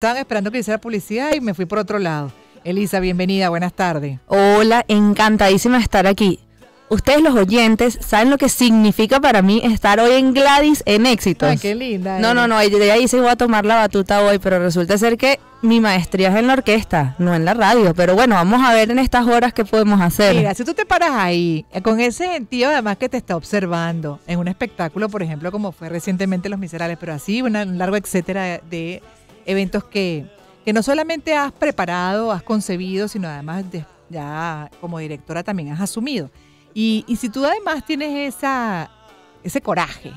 Estaban esperando que hiciera publicidad y me fui por otro lado. Elisa, bienvenida, buenas tardes. Hola, encantadísima de estar aquí. Ustedes los oyentes saben lo que significa para mí estar hoy en Gladys en éxito. Ay, qué linda. No, no, no, de ahí se voy a tomar la batuta hoy, pero resulta ser que mi maestría es en la orquesta, no en la radio. Pero bueno, vamos a ver en estas horas qué podemos hacer. Mira, si tú te paras ahí, eh, con ese sentido además que te está observando en un espectáculo, por ejemplo, como fue recientemente Los Miserables, pero así, un largo etcétera de eventos que, no solamente has preparado, has concebido, sino además ya como directora también has asumido. Y, si tú además tienes esa, ese coraje,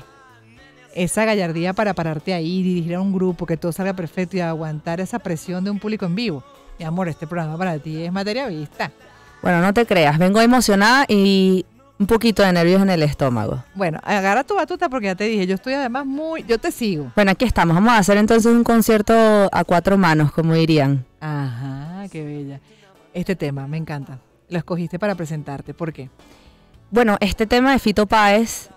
esa gallardía para pararte ahí, dirigir a un grupo, que todo salga perfecto y aguantar esa presión de un público en vivo, mi amor, este programa para ti es materia vista. Bueno, no te creas, vengo emocionada y poquito de nervios en el estómago. Bueno, agarra tu batuta porque ya te dije, yo estoy además muy, yo te sigo. Bueno, aquí estamos, vamos a hacer entonces un concierto a cuatro manos, como dirían. Ajá, qué bella. Este tema, me encanta. Lo escogiste para presentarte, ¿por qué? Bueno, este tema de Fito Páez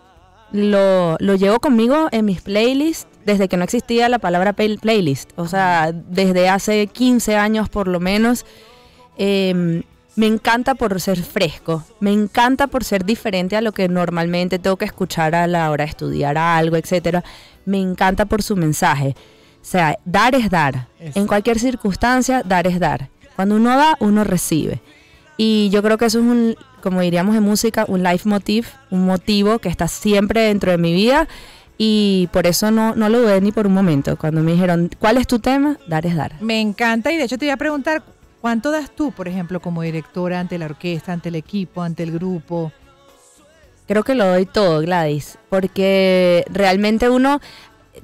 lo, lo llevo conmigo en mis playlists desde que no existía la palabra playlist, o sea, desde hace 15 años por lo menos. Em, me encanta por ser fresco, me encanta por ser diferente a lo que normalmente tengo que escuchar a la hora de estudiar algo, etc. Me encanta por su mensaje. O sea, dar es dar. En cualquier circunstancia, dar es dar. Cuando uno da, uno recibe. Y yo creo que eso es un, como diríamos en música, un life motif, un motivo que está siempre dentro de mi vida. Y por eso no, no lo dudé ni por un momento. Cuando me dijeron, ¿cuál es tu tema? Dar es dar. Me encanta. Y de hecho te iba a preguntar, ¿Cuánto das tú, por ejemplo, como directora ante la orquesta, ante el equipo, ante el grupo? Creo que lo doy todo, Gladys, porque realmente uno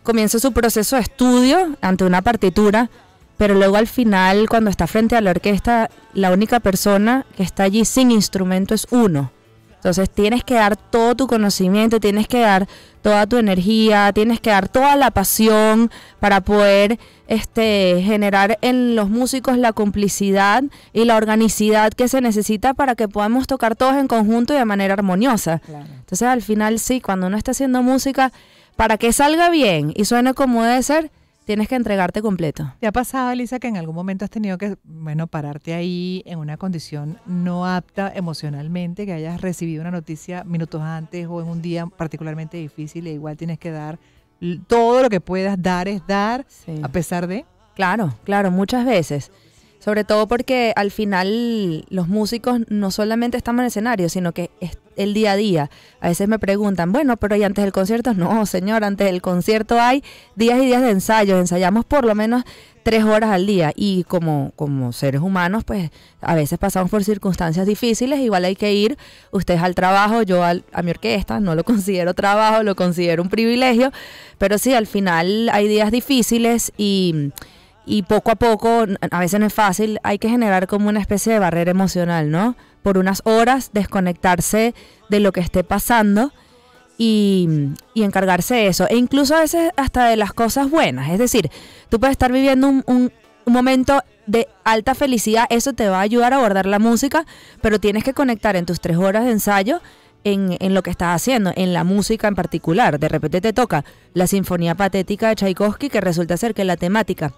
comienza su proceso de estudio ante una partitura, pero luego al final, cuando está frente a la orquesta, la única persona que está allí sin instrumento es uno. Entonces tienes que dar todo tu conocimiento, tienes que dar toda tu energía, tienes que dar toda la pasión para poder este, generar en los músicos la complicidad y la organicidad que se necesita para que podamos tocar todos en conjunto y de manera armoniosa. Entonces al final sí, cuando uno está haciendo música, para que salga bien y suene como debe ser, tienes que entregarte completo. ¿Te ha pasado, Elisa, que en algún momento has tenido que, bueno, pararte ahí en una condición no apta emocionalmente, que hayas recibido una noticia minutos antes o en un día particularmente difícil e igual tienes que dar todo lo que puedas dar es dar, a pesar de... Claro, claro, muchas veces. Sobre todo porque al final los músicos no solamente están en escenario, sino que es el día a día. A veces me preguntan, bueno, pero ¿y antes del concierto? No, señor, antes del concierto hay días y días de ensayos. Ensayamos por lo menos tres horas al día y como, como seres humanos, pues a veces pasamos por circunstancias difíciles, igual hay que ir ustedes al trabajo, yo a mi orquesta, no lo considero trabajo, lo considero un privilegio, pero sí, al final hay días difíciles y y poco a poco, a veces no es fácil, hay que generar como una especie de barrera emocional, ¿no? por unas horas, desconectarse de lo que esté pasando y, y, encargarse de eso. E incluso a veces hasta de las cosas buenas. Es decir, tú puedes estar viviendo un, momento de alta felicidad, eso te va a ayudar a abordar la música, pero tienes que conectar en tus tres horas de ensayo en, en, lo que estás haciendo, en la música en particular. De repente te toca la Sinfonía Patética de Tchaikovsky, que resulta ser que la temática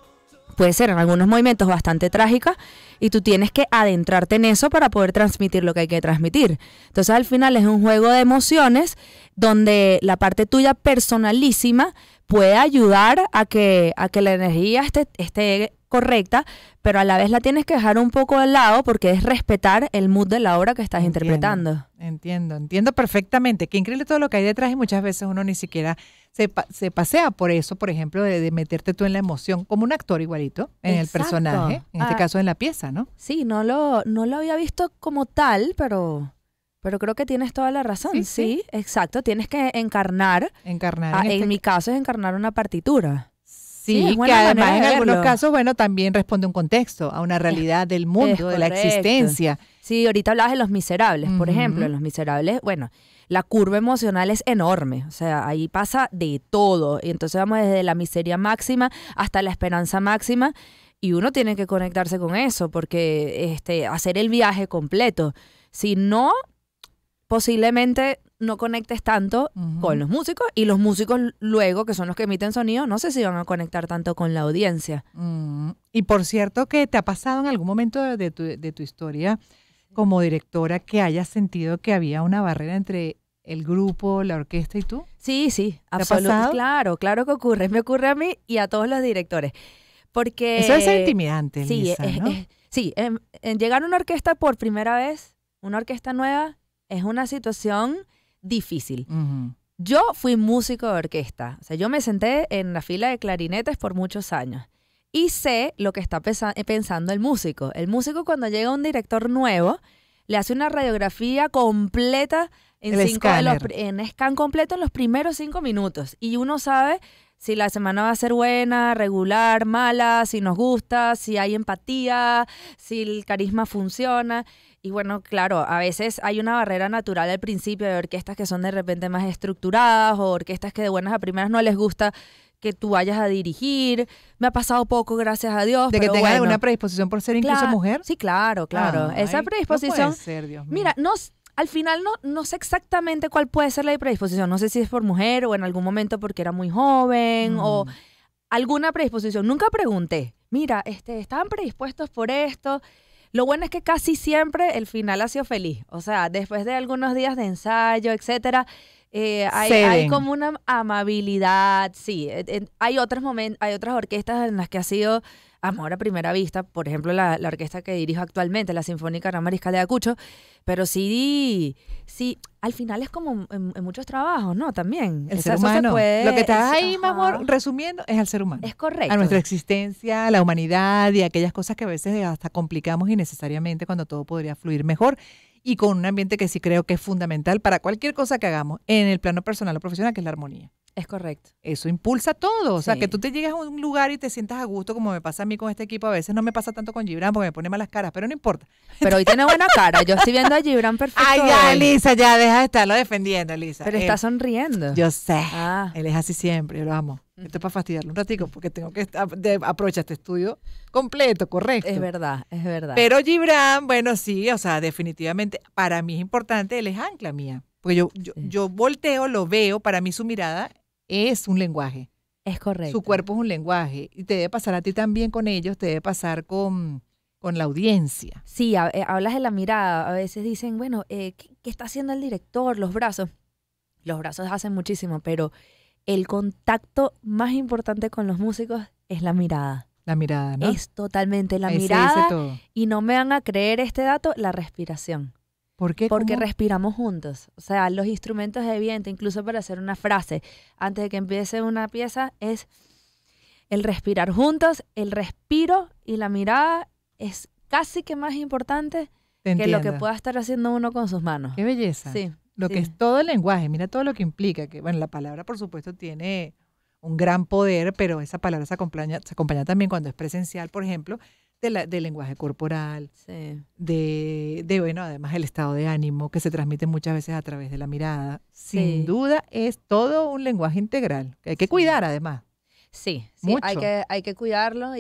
puede ser en algunos movimientos bastante trágica y tú tienes que adentrarte en eso para poder transmitir lo que hay que transmitir. Entonces al final es un juego de emociones donde la parte tuya personalísima puede ayudar a que, a que la energía esté, esté correcta, pero a la vez la tienes que dejar un poco al lado porque es respetar el mood de la obra que estás interpretando. Entiendo, entiendo perfectamente. Qué increíble todo lo que hay detrás y muchas veces uno ni siquiera se, se pasea por eso, por ejemplo, de, meterte tú en la emoción, como un actor igualito, en el personaje, en este ah. caso en la pieza, ¿no? Sí, no lo, no lo había visto como tal, pero pero creo que tienes toda la razón, sí, exacto. Tienes que encarnar. Encarnar. Ah, en, este mi caso es encarnar una partitura. Sí, que además en algunos casos, bueno, también responde a un contexto, a una realidad del mundo, de la existencia. Sí, ahorita hablabas de Los Miserables, por ejemplo. En Los Miserables, bueno, la curva emocional es enorme, o sea, ahí pasa de todo. Y entonces vamos desde la miseria máxima hasta la esperanza máxima y uno tiene que conectarse con eso porque este hacer el viaje completo. Si no, posiblemente no conectes tanto con los músicos y los músicos luego, que son los que emiten sonido, no sé si van a conectar tanto con la audiencia. Mm. Y por cierto, que te ha pasado en algún momento de tu, historia como directora que hayas sentido que había una barrera entre el grupo, la orquesta y tú? Sí, sí, Claro, claro que ocurre. Me ocurre a mí y a todos los directores. Porque. Eso es intimidante. Sí, sí em, en llegar a una orquesta por primera vez, una orquesta nueva, es una situación difícil. Yo fui músico de orquesta, o sea, yo me senté en la fila de clarinetes por muchos años y sé lo que está eh, pensando el músico. El músico cuando llega un director nuevo, le hace una radiografía completa en, cinco en scan completo en los primeros cinco minutos. Y uno sabe si la semana va a ser buena, regular, mala, si nos gusta, si hay empatía, si el carisma funciona. Y bueno, claro, a veces hay una barrera natural al principio de orquestas que son de repente más estructuradas o orquestas que de buenas a primeras no les gusta que tú vayas a dirigir. Me ha pasado poco, gracias a Dios. De que tenga alguna predisposición por ser incluso mujer. Sí, claro, claro. Esa predisposición. No ser, Mira, no, al final no, no sé exactamente cuál puede ser la predisposición. No sé si es por mujer o en algún momento porque era muy joven o mm. alguna predisposición. Nunca pregunté. Mira, este, estaban predispuestos por esto. Lo bueno es que casi siempre el final ha sido feliz. O sea, después de algunos días de ensayo, etcétera, eh, hay, como una amabilidad, sí. hay, otros momentos, hay otras orquestas en las que ha sido amor a primera vista, por ejemplo, la, orquesta que dirijo actualmente, la Sinfónica Gran Mariscal de Acucho, pero sí, sí, al final es como en, muchos trabajos, ¿no? También. El, ser humano. Lo que está ahí, mi amor, resumiendo, es al ser humano. Es correcto. A nuestra existencia, a la humanidad y aquellas cosas que a veces hasta complicamos innecesariamente cuando todo podría fluir mejor y con un ambiente que sí creo que es fundamental para cualquier cosa que hagamos en el plano personal o profesional, que es la armonía. Es correcto. Eso impulsa todo. O sea, que tú te llegues a un lugar y te sientas a gusto, como me pasa a mí con este equipo. A veces no me pasa tanto con Gibran porque me pone malas caras, pero no importa. Pero hoy tiene buena cara. Yo estoy viendo a Gibran perfecto. Ay, ya, Lisa, ya deja de estarlo defendiendo, Elisa. Pero está sonriendo. Yo sé. Ah. Él es así siempre, yo lo amo. Esto es para fastidiarlo un ratico porque tengo que aprovechar este estudio completo, correcto. Es verdad, es verdad. Pero Gibran, bueno, sí, o sea, definitivamente para mí es importante, él es ancla mía. Porque yo, yo, yo volteo, lo veo, para mí su mirada es un lenguaje. Es correcto. Su cuerpo es un lenguaje. Y te debe pasar a ti también con ellos, te debe pasar con, la audiencia. Sí, eh, hablas de la mirada. A veces dicen, bueno, eh, ¿qué, está haciendo el director? Los brazos. Los brazos hacen muchísimo, pero el contacto más importante con los músicos es la mirada. La mirada, ¿no? Es totalmente la mirada. Y no me van a creer este dato, la respiración. Porque respiramos juntos. O sea, los instrumentos de viento, incluso para hacer una frase, antes de que empiece una pieza, es el respirar juntos, el respiro y la mirada es casi que más importante que lo que pueda estar haciendo uno con sus manos. Qué belleza. Sí. Lo que es todo el lenguaje, mira todo lo que implica, que bueno, la palabra por supuesto tiene un gran poder, pero esa palabra se acompaña, se acompaña también cuando es presencial, por ejemplo, de del lenguaje corporal, de, de, bueno, además el estado de ánimo que se transmite muchas veces a través de la mirada. Sin duda es todo un lenguaje integral, que hay que cuidar además. Sí, Hay, que, hay que cuidarlo mm,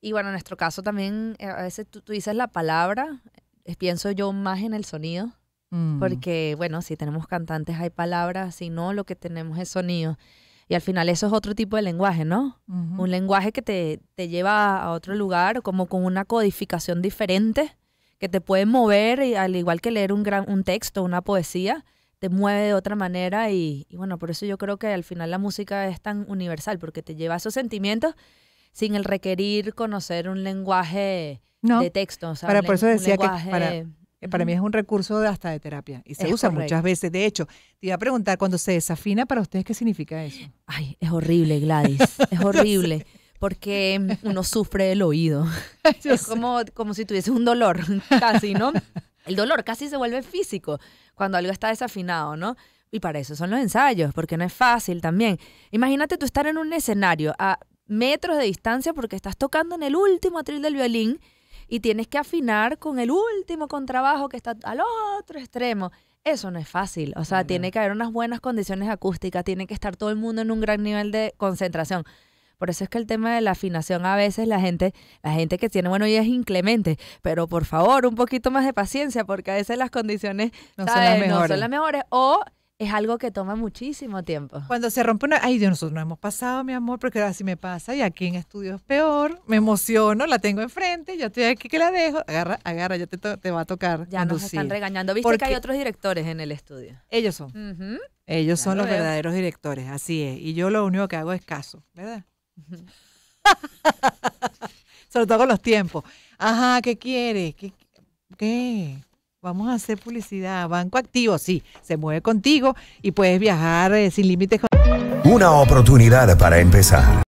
y, bueno, en nuestro caso también, eh, a veces tú, dices la palabra, eh, pienso yo más en el sonido, mm. porque bueno, si tenemos cantantes hay palabras, si no, lo que tenemos es sonido. Y al final eso es otro tipo de lenguaje, ¿no? Un lenguaje que te, te, lleva a otro lugar, como con una codificación diferente, que te puede mover, y al igual que leer un, gran, un texto, una poesía, te mueve de otra manera. Y, bueno, por eso yo creo que al final la música es tan universal, porque te lleva a esos sentimientos sin el requerir conocer un lenguaje de texto. O para, por eso decía que para mí es un recurso hasta de terapia y se usa muchas veces. De hecho, te iba a preguntar, cuando se desafina, ¿para ustedes qué significa eso? Ay, es horrible, Gladys. Es horrible. porque uno sufre el oído. es como, como, si tuviese un dolor, casi, ¿no? El dolor casi se vuelve físico cuando algo está desafinado, ¿no? Y para eso son los ensayos, porque no es fácil también. Imagínate tú estar en un escenario a metros de distancia porque estás tocando en el último atril del violín y tienes que afinar con el último contrabajo que está al otro extremo. Eso no es fácil, o sea, tiene que haber unas buenas condiciones acústicas, tiene que estar todo el mundo en un gran nivel de concentración. Por eso es que el tema de la afinación a veces la gente, la gente que tiene, bueno, y es inclemente, pero por favor, un poquito más de paciencia porque a veces las condiciones no, Son, las mejores. no son las mejores o es algo que toma muchísimo tiempo. Cuando se rompe una, ay Dios, nosotros no hemos pasado, mi amor, porque ahora sí me pasa y aquí en estudios es peor, me emociono, la tengo enfrente, yo estoy aquí que la dejo, agarra, agarra, ya te, va a tocar. Ya nos están regañando, viste que hay otros directores en el estudio. Ellos son. Ellos son los verdaderos directores, así es. Y yo lo único que hago es caso, ¿verdad? Sobre todo con los tiempos. Ajá, ¿qué quieres? ¿Qué? ¿Qué? Vamos a hacer publicidad. Banco Activo, sí, se mueve contigo y puedes viajar eh, sin límites. Una oportunidad para empezar.